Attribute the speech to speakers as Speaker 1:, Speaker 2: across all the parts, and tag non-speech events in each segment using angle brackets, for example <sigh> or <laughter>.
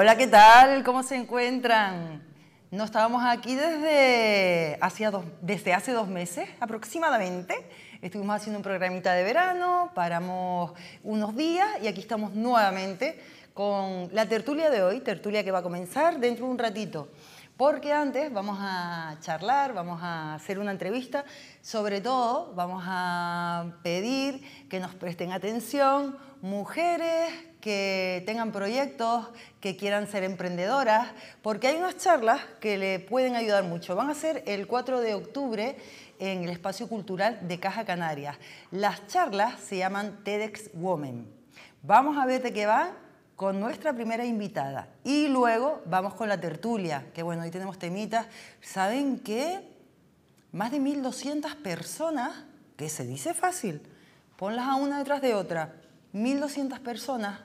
Speaker 1: Hola, ¿qué tal? ¿Cómo se encuentran? No estábamos aquí desde, desde hace dos meses aproximadamente. Estuvimos haciendo un programita de verano, paramos unos días y aquí estamos nuevamente con la tertulia de hoy, tertulia que va a comenzar dentro de un ratito. Porque antes vamos a charlar, vamos a hacer una entrevista, sobre todo vamos a pedir que nos presten atención mujeres que tengan proyectos, que quieran ser emprendedoras, porque hay unas charlas que le pueden ayudar mucho. Van a ser el 4 de octubre en el espacio cultural de Caja Canarias. Las charlas se llaman TEDx Women. Vamos a ver de qué van con nuestra primera invitada y luego vamos con la tertulia, que bueno, hoy tenemos temitas. ¿Saben que Más de 1.200 personas, que se dice fácil, ponlas a una detrás de otra, 1.200 personas,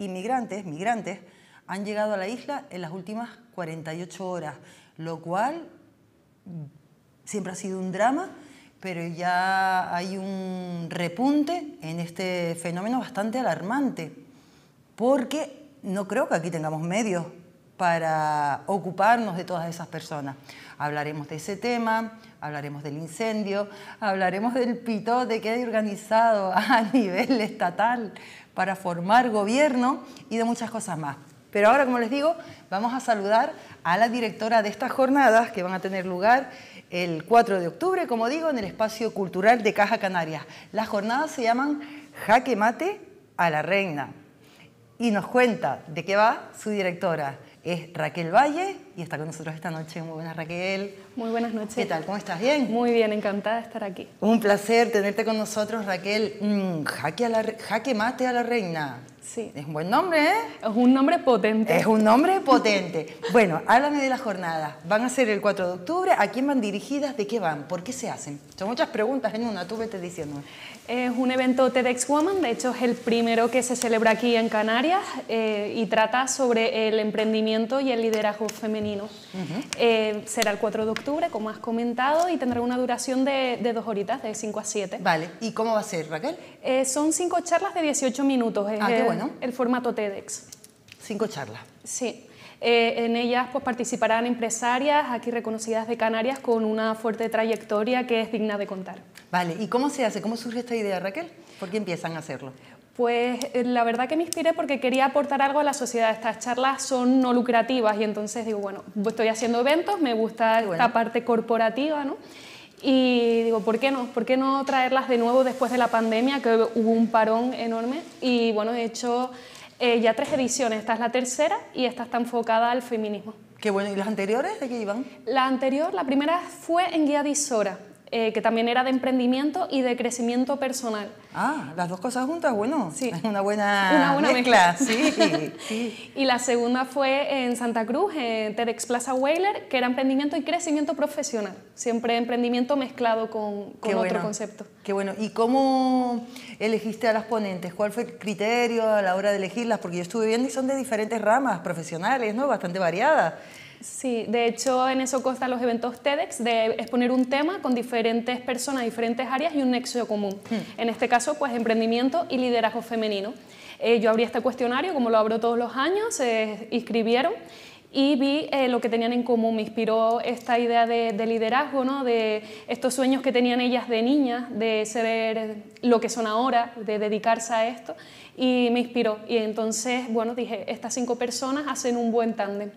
Speaker 1: inmigrantes, migrantes, han llegado a la isla en las últimas 48 horas, lo cual siempre ha sido un drama, pero ya hay un repunte en este fenómeno bastante alarmante porque no creo que aquí tengamos medios para ocuparnos de todas esas personas. Hablaremos de ese tema, hablaremos del incendio, hablaremos del de que hay organizado <laughs> a nivel estatal para formar gobierno y de muchas cosas más. Pero ahora, como les digo, vamos a saludar a la directora de estas jornadas que van a tener lugar el 4 de octubre, como digo, en el espacio cultural de Caja Canarias. Las jornadas se llaman Jaque Mate a la Reina y nos cuenta de qué va su directora. Es Raquel Valle y está con nosotros esta noche. Muy buenas, Raquel.
Speaker 2: Muy buenas noches. ¿Qué tal? ¿Cómo estás? ¿Bien? Muy bien, encantada de estar aquí.
Speaker 1: Un placer tenerte con nosotros, Raquel. Mm, jaque, a la, jaque mate a la reina. Sí. Es un buen nombre, ¿eh? Es un nombre potente. Es un nombre potente. <laughs> bueno, háblame de la jornada. Van a ser el 4 de octubre. ¿A quién van dirigidas? ¿De qué van? ¿Por
Speaker 2: qué se hacen? Son muchas preguntas en una. Tú vete diciendo. Es un evento TEDx Woman. De hecho, es el primero que se celebra aquí en Canarias eh, y trata sobre el emprendimiento y el liderazgo femenino eh, será el 4 de octubre, como has comentado, y tendrá una duración de, dos horitas, de 5 a 7. Vale, ¿y cómo va a ser, Raquel? Eh, son cinco charlas de 18 minutos, es ah, el, el formato TEDx. Cinco charlas. Sí. Eh, en ellas pues, participarán empresarias aquí reconocidas de Canarias con una fuerte trayectoria que es digna de contar. Vale, ¿y cómo se hace? ¿Cómo surge esta idea, Raquel?
Speaker 1: ¿Por qué empiezan a hacerlo?
Speaker 2: Pues eh, la verdad que me inspiré porque quería aportar algo a la sociedad. Estas charlas son no lucrativas y entonces digo, bueno, estoy haciendo eventos, me gusta la esta parte corporativa, ¿no? Y digo, ¿por qué no? ¿Por qué no traerlas de nuevo después de la pandemia, que hubo un parón enorme? Y bueno, he hecho eh, ya tres ediciones, esta es la tercera y esta está enfocada al feminismo. Qué bueno, ¿y las anteriores de qué iban? La anterior, la primera fue en Guía Isora. Eh, que también era de emprendimiento y de crecimiento personal. Ah, las dos cosas juntas, bueno, sí. es <laughs> una buena, mezcla. <laughs> Sí, y la segunda fue en Santa Cruz, en TEDx Plaza Whaler, que era emprendimiento y crecimiento profesional, siempre emprendimiento mezclado con, otro concepto. Qué bueno, ¿y cómo elegiste a las ponentes?
Speaker 1: ¿Cuál fue el criterio a la hora de elegirlas? Porque yo estuve viendo y son de diferentes ramas profesionales, ¿no? Bastante
Speaker 2: variadas. Sí, de hecho en eso consta los eventos TEDx, de exponer un tema con diferentes personas, diferentes áreas y un nexo común. Hmm. En este caso, pues emprendimiento y liderazgo femenino. Eh, yo abrí este cuestionario, como lo abro todos los años, se inscribieron y vi eh, lo que tenían en común. Me inspiró esta idea de, liderazgo, ¿no? de estos sueños que tenían ellas de niñas, de ser lo que son ahora, de dedicarse a esto, y me inspiró. Y entonces, bueno, dije, estas cinco personas hacen un buen tándem.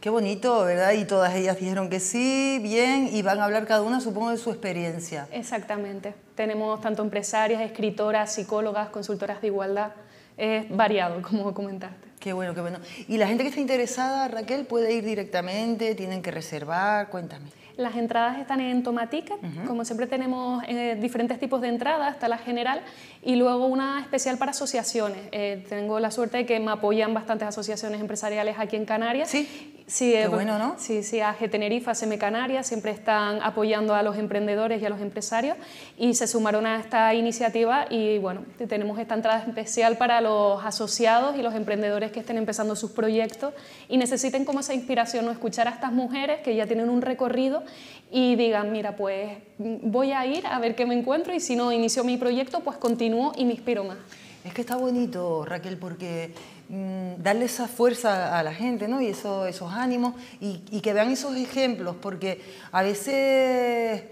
Speaker 2: Qué bonito, ¿verdad? Y todas
Speaker 1: ellas dijeron que
Speaker 2: sí, bien, y van a hablar cada una, supongo, de su experiencia. Exactamente. Tenemos tanto empresarias, escritoras, psicólogas, consultoras de igualdad. Es variado, <laughs> como comentaste. Qué bueno, qué bueno. ¿Y la gente que está interesada, Raquel, puede ir directamente? ¿Tienen que reservar? Cuéntame. Las entradas están en Tomatica, como siempre tenemos eh, diferentes tipos de entradas, hasta la general y luego una especial para asociaciones. Eh, tengo la suerte de que me apoyan bastantes asociaciones empresariales aquí en Canarias ¿Sí? Sí, bueno, ¿no? Sí, sí, AG Tenerife, ACM Canarias siempre están apoyando a los emprendedores y a los empresarios y se sumaron a esta iniciativa y bueno, tenemos esta entrada especial para los asociados y los emprendedores que estén empezando sus proyectos y necesiten como esa inspiración o escuchar a estas mujeres que ya tienen un recorrido y digan, mira, pues mm, voy a ir a ver qué me encuentro y si no inicio mi proyecto, pues continúo y me inspiro más.
Speaker 1: Es que está bonito, Raquel, porque Mm, darle esa fuerza a la gente, ¿no? Y eso, esos ánimos, y, que vean esos ejemplos, porque a veces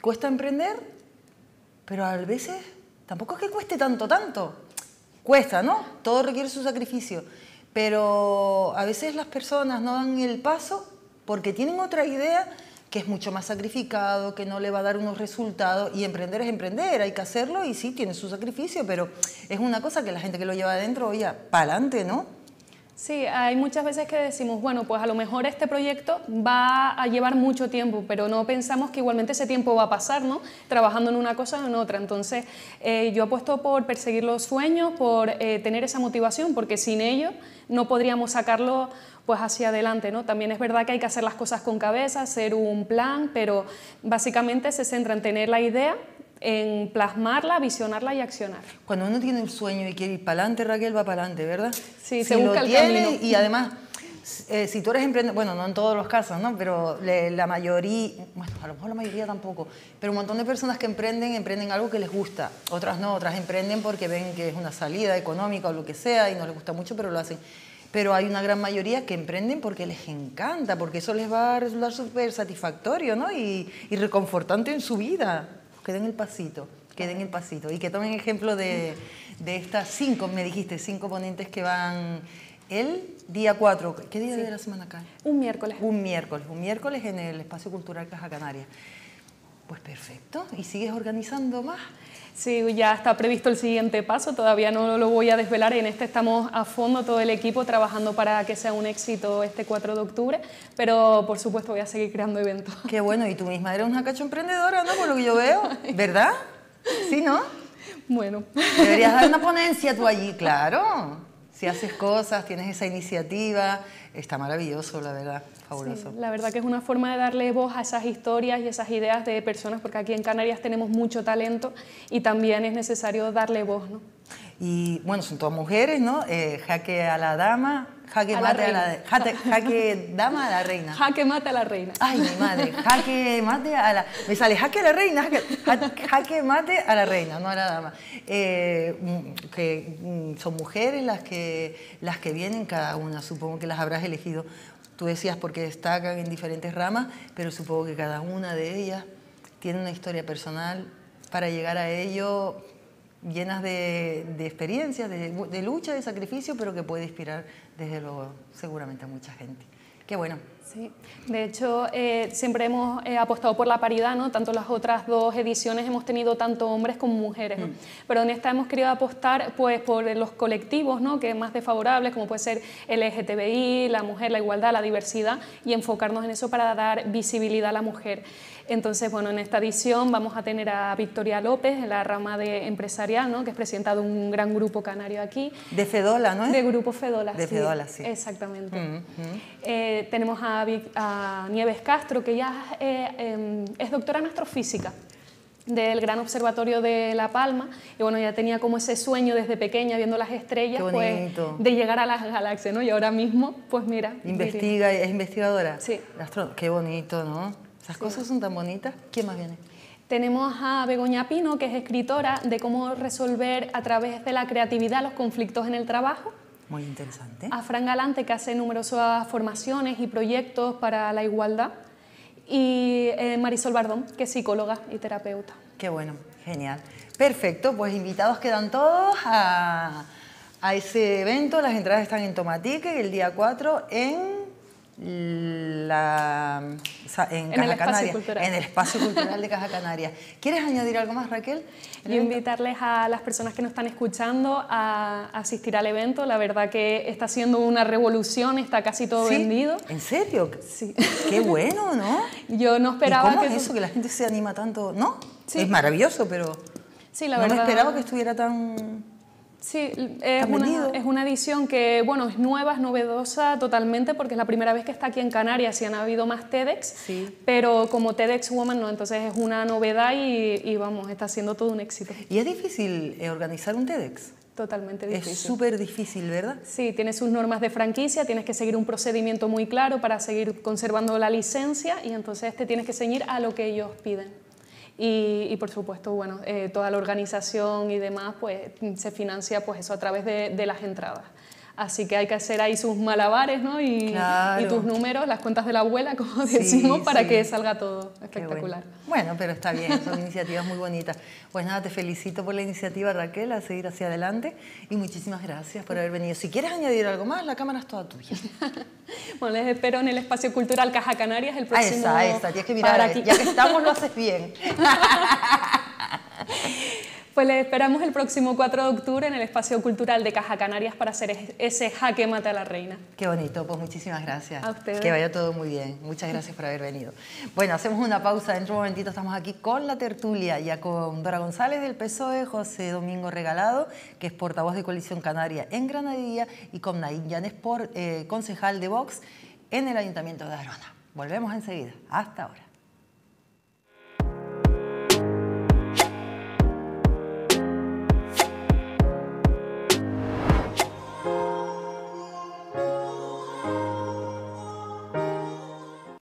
Speaker 1: cuesta emprender, pero a veces tampoco es que cueste tanto, tanto. Cuesta, ¿no? Todo requiere su sacrificio. Pero a veces las personas no dan el paso porque tienen otra idea que es mucho más sacrificado, que no le va a dar unos resultados, y emprender es emprender, hay que hacerlo y sí, tiene su sacrificio, pero es una
Speaker 2: cosa que la gente que lo lleva adentro, oye,
Speaker 1: pa'lante, ¿no?
Speaker 2: Sí, hay muchas veces que decimos, bueno, pues a lo mejor este proyecto va a llevar mucho tiempo, pero no pensamos que igualmente ese tiempo va a pasar, ¿no? Trabajando en una cosa o en otra. Entonces, eh, yo apuesto por perseguir los sueños, por eh, tener esa motivación, porque sin ello no podríamos sacarlo pues hacia adelante, ¿no? También es verdad que hay que hacer las cosas con cabeza, hacer un plan, pero básicamente se centra en tener la idea, en plasmarla, visionarla y accionar.
Speaker 1: Cuando uno tiene un sueño y quiere ir para adelante, Raquel va para adelante, ¿verdad? Sí, se busca el camino. Y además, eh, si tú eres emprendedor, bueno, no en todos los casos, ¿no? Pero la mayoría, bueno, a lo mejor la mayoría tampoco, pero un montón de personas que emprenden, emprenden algo que les gusta. Otras no, otras emprenden porque ven que es una salida económica o lo que sea y no les gusta mucho, pero lo hacen. Pero hay una gran mayoría que emprenden porque les encanta, porque eso les va a resultar súper satisfactorio, ¿no? Y, y reconfortante en su vida que den el pasito, que den el pasito y que tomen ejemplo de, de estas cinco, me dijiste, cinco ponentes que van el día 4. ¿Qué día de la semana acá? Un miércoles. Un miércoles, un miércoles en el Espacio Cultural Caja Canaria. Pues perfecto,
Speaker 2: y sigues organizando más. Sí, ya está previsto el siguiente paso, todavía no lo voy a desvelar, en este estamos a fondo todo el equipo trabajando para que sea un éxito este 4 de octubre, pero por supuesto voy a seguir creando eventos. <laughs> Qué bueno, y tú misma eres una cacho emprendedora,
Speaker 1: ¿no? Por lo que yo veo, <laughs> ¿verdad? ¿Sí, no?
Speaker 2: Bueno. Deberías dar una
Speaker 1: ponencia tú allí, claro. Si haces cosas, tienes esa iniciativa, está maravilloso, la verdad, fabuloso. la
Speaker 2: verdad que es una forma de darle voz a esas historias y esas ideas de personas, porque aquí en Canarias tenemos mucho talento y también es necesario darle voz, ¿no?
Speaker 1: Y bueno, son todas mujeres, ¿no? Eh, jaque a la dama, jaque mate a la dama a la reina. Jaque mate a la reina. Ay, mi madre, jaque mate a la. Me sale jaque a la reina, jaque, jaque mate a la reina, no a la dama. Eh, mm, que mm, son mujeres las que, las que vienen cada una, supongo que las habrás elegido. Tú decías porque destacan en diferentes ramas, pero supongo que cada una de ellas tiene una historia personal para llegar a ello llenas de, experiencias, de, lucha, de sacrificio, pero que puede inspirar desde luego seguramente a mucha gente. Qué bueno.
Speaker 2: Sí, de hecho eh, siempre hemos eh, apostado por la paridad, ¿no? Tanto las otras dos ediciones hemos tenido tanto hombres como mujeres, mm. Pero en esta hemos querido apostar pues por los colectivos, ¿no? Que más desfavorables, como puede ser el LGTBI, la mujer, la igualdad, la diversidad y enfocarnos en eso para dar visibilidad a la mujer. Entonces, bueno, en esta edición vamos a tener a Victoria López, en la rama de empresarial, ¿no? que es presidenta de un gran grupo canario aquí. De Fedola, ¿no? De Grupo Fedola. De Fedola, sí. Exactamente. Eh, tenemos a, Nieves Castro, que ya eh, em, es doctora en astrofísica del Gran Observatorio de La Palma y bueno, ya tenía como ese sueño desde pequeña viendo las estrellas pues, de llegar a las galaxias, ¿no? Y ahora mismo, pues mira. Investiga, es investigadora. Sí. qué bonito, ¿no? Las cosas son tan bonitas. ¿Quién más viene? Tenemos a Begoña Pino, que es escritora de cómo resolver a través de la creatividad los conflictos en el trabajo.
Speaker 1: Muy interesante.
Speaker 2: A Fran Galante, que hace numerosas formaciones y proyectos para la igualdad. Y eh, Marisol Bardón, que es psicóloga y terapeuta.
Speaker 1: Qué bueno, genial. Perfecto, pues invitados quedan todos a, a ese evento. Las entradas están en Tomatique el día 4 en en, el espacio
Speaker 2: cultural de Caja Canaria. ¿Quieres añadir algo más, Raquel? Y invitarles a las personas que nos están escuchando a asistir al evento. La verdad que está siendo una revolución, está casi todo vendido.
Speaker 1: ¿En serio? Sí. Qué bueno,
Speaker 2: ¿no? Yo no esperaba que es eso que la gente se anima tanto, ¿no?
Speaker 1: Es maravilloso, pero
Speaker 2: sí, la no verdad... me esperaba que estuviera tan Sí, es una, es edición que, bueno, es nueva, es novedosa totalmente porque es la primera vez que está aquí en Canarias y han habido más TEDx, pero como TEDx Woman no, entonces es una novedad y, vamos, está siendo todo un éxito. ¿Y es difícil eh, organizar un TEDx? Totalmente difícil. Es súper difícil, ¿verdad? Sí, tienes sus normas de franquicia, tienes que seguir un procedimiento muy claro para seguir conservando la licencia y entonces te tienes que ceñir a lo que ellos piden. Y, por supuesto, bueno, eh, toda la organización y demás, pues se financia pues eso a través de las entradas. Así que hay que hacer ahí sus malabares ¿no? y, tus números, las cuentas de la abuela, como decimos, para que salga todo espectacular.
Speaker 1: Bueno. pero está bien, son iniciativas muy bonitas. Pues nada, te felicito por la iniciativa, Raquel, a seguir hacia adelante y muchísimas gracias por haber venido. Si quieres añadir algo más, la cámara es toda tuya.
Speaker 2: <laughs> bueno, les espero en el Espacio Cultural Caja Canarias el próximo. esa, esa, tienes que mirar, eh. ya que estamos lo haces bien. <laughs> Pues le esperamos el próximo 4 de octubre en el Espacio Cultural de Caja Canarias para hacer ese jaque mate a la reina.
Speaker 1: Qué bonito, pues muchísimas gracias. A ustedes. Que vaya todo muy bien. Muchas gracias por haber venido. Bueno, hacemos una pausa. Dentro de un momentito estamos aquí con la tertulia, ya con Dora González del PSOE, José Domingo Regalado, que es portavoz de Coalición Canaria en Granadilla, y con Naín Yanes, por, eh, concejal de Vox en el Ayuntamiento de Arona. Volvemos enseguida. Hasta ahora.